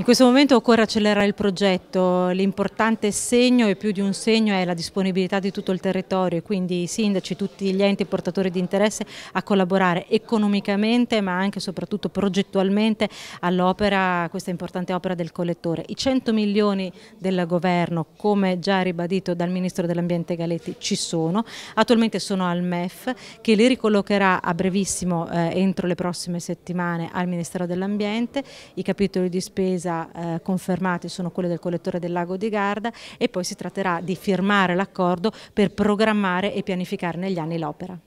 In questo momento occorre accelerare il progetto, l'importante segno e più di un segno è la disponibilità di tutto il territorio quindi i sindaci, tutti gli enti portatori di interesse a collaborare economicamente ma anche e soprattutto progettualmente all'opera, questa importante opera del collettore. I 100 milioni del governo, come già ribadito dal Ministro dell'Ambiente Galetti, ci sono, attualmente sono al MEF che li ricollocherà a brevissimo eh, entro le prossime settimane al Ministero dell'Ambiente, i capitoli di spesa già eh, confermate sono quelle del collettore del lago di Garda e poi si tratterà di firmare l'accordo per programmare e pianificare negli anni l'opera.